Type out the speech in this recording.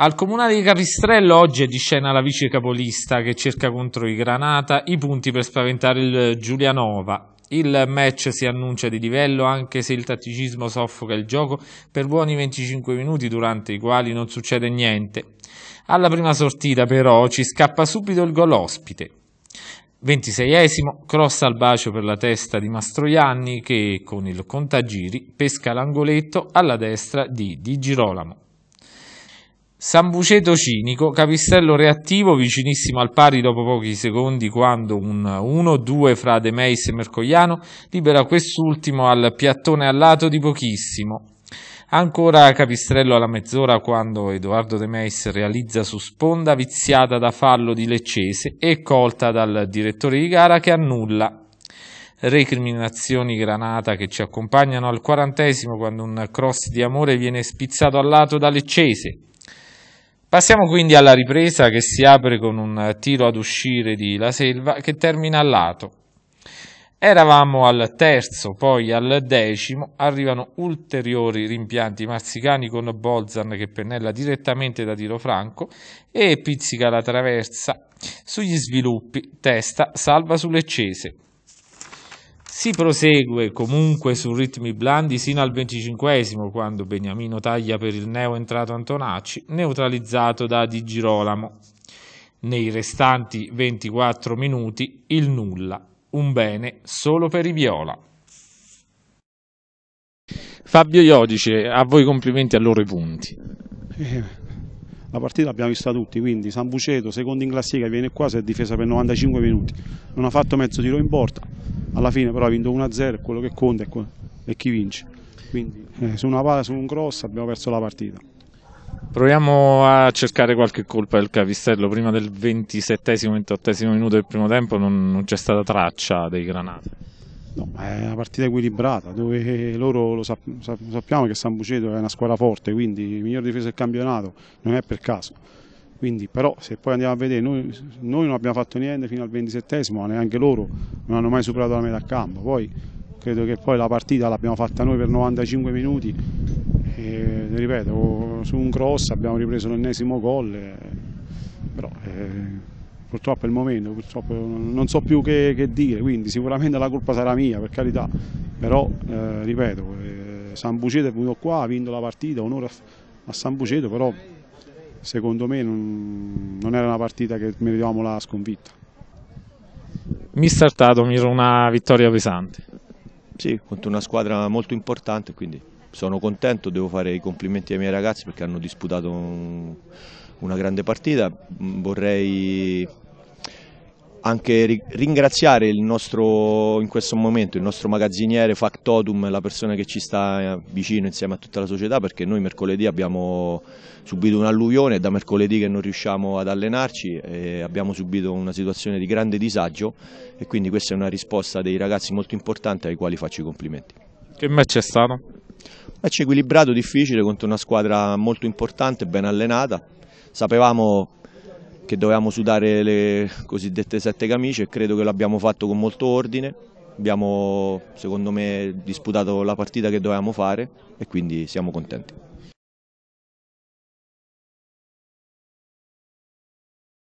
Al comunale di Carristrello oggi è di scena la vice capolista che cerca contro i Granata i punti per spaventare il Giulianova. Il match si annuncia di livello anche se il tatticismo soffoca il gioco per buoni 25 minuti durante i quali non succede niente. Alla prima sortita però ci scappa subito il gol ospite. 26esimo, cross al bacio per la testa di Mastroianni che con il contagiri pesca l'angoletto alla destra di Di Girolamo. Sambuceto cinico, capistello reattivo vicinissimo al pari dopo pochi secondi quando un 1-2 fra De Meis e Mercogliano libera quest'ultimo al piattone al lato di pochissimo. Ancora Capistrello alla mezz'ora quando Edoardo De Meis realizza su sponda viziata da fallo di Leccese e colta dal direttore di gara che annulla. Recriminazioni Granata che ci accompagnano al quarantesimo quando un cross di amore viene spizzato al lato da Leccese. Passiamo quindi alla ripresa che si apre con un tiro ad uscire di La Selva che termina al lato. Eravamo al terzo, poi al decimo, arrivano ulteriori rimpianti marzicani con Bolzan che pennella direttamente da tiro franco e pizzica la traversa. Sugli sviluppi, testa salva sulle cese. Si prosegue comunque su ritmi blandi sino al 25 esimo quando Beniamino taglia per il neo entrato Antonacci, neutralizzato da Di Girolamo. Nei restanti 24 minuti il nulla, un bene solo per i viola. Fabio Iodice, a voi complimenti a loro i punti. Eh, la partita l'abbiamo vista tutti, quindi San Buceto, secondo in classifica, viene qua, si è difesa per 95 minuti, non ha fatto mezzo tiro in porta, alla fine però ha vinto 1-0, quello che conta è, è chi vince. Quindi eh, su una palla, su un cross abbiamo perso la partita. Proviamo a cercare qualche colpa del Cavistello, prima del 27 28 minuto del primo tempo non, non c'è stata traccia dei granati. No, è una partita equilibrata dove loro lo sap sappiamo che San Buceto è una squadra forte, quindi il miglior difesa del campionato non è per caso. Quindi, però se poi andiamo a vedere, noi, noi non abbiamo fatto niente fino al 27esimo, neanche loro non hanno mai superato la metà campo. Poi credo che poi la partita l'abbiamo fatta noi per 95 minuti e, ripeto, su un cross abbiamo ripreso l'ennesimo gol, però... Eh, purtroppo è il momento, purtroppo non so più che, che dire, quindi sicuramente la colpa sarà mia, per carità, però eh, ripeto, eh, San Buceto è venuto qua, ha vinto la partita, onore a San Buceto, però secondo me non, non era una partita che meritavamo la sconfitta. Mi startato, mi era una vittoria pesante. Sì, contro una squadra molto importante, quindi sono contento, devo fare i complimenti ai miei ragazzi perché hanno disputato... Un una grande partita. Vorrei anche ringraziare nostro, in questo momento il nostro magazziniere Factotum, la persona che ci sta eh, vicino insieme a tutta la società perché noi mercoledì abbiamo subito un'alluvione, da mercoledì che non riusciamo ad allenarci e abbiamo subito una situazione di grande disagio e quindi questa è una risposta dei ragazzi molto importante ai quali faccio i complimenti. Che match è stato? Match equilibrato, difficile contro una squadra molto importante, ben allenata sapevamo che dovevamo sudare le cosiddette sette camicie e credo che l'abbiamo fatto con molto ordine, abbiamo secondo me disputato la partita che dovevamo fare e quindi siamo contenti.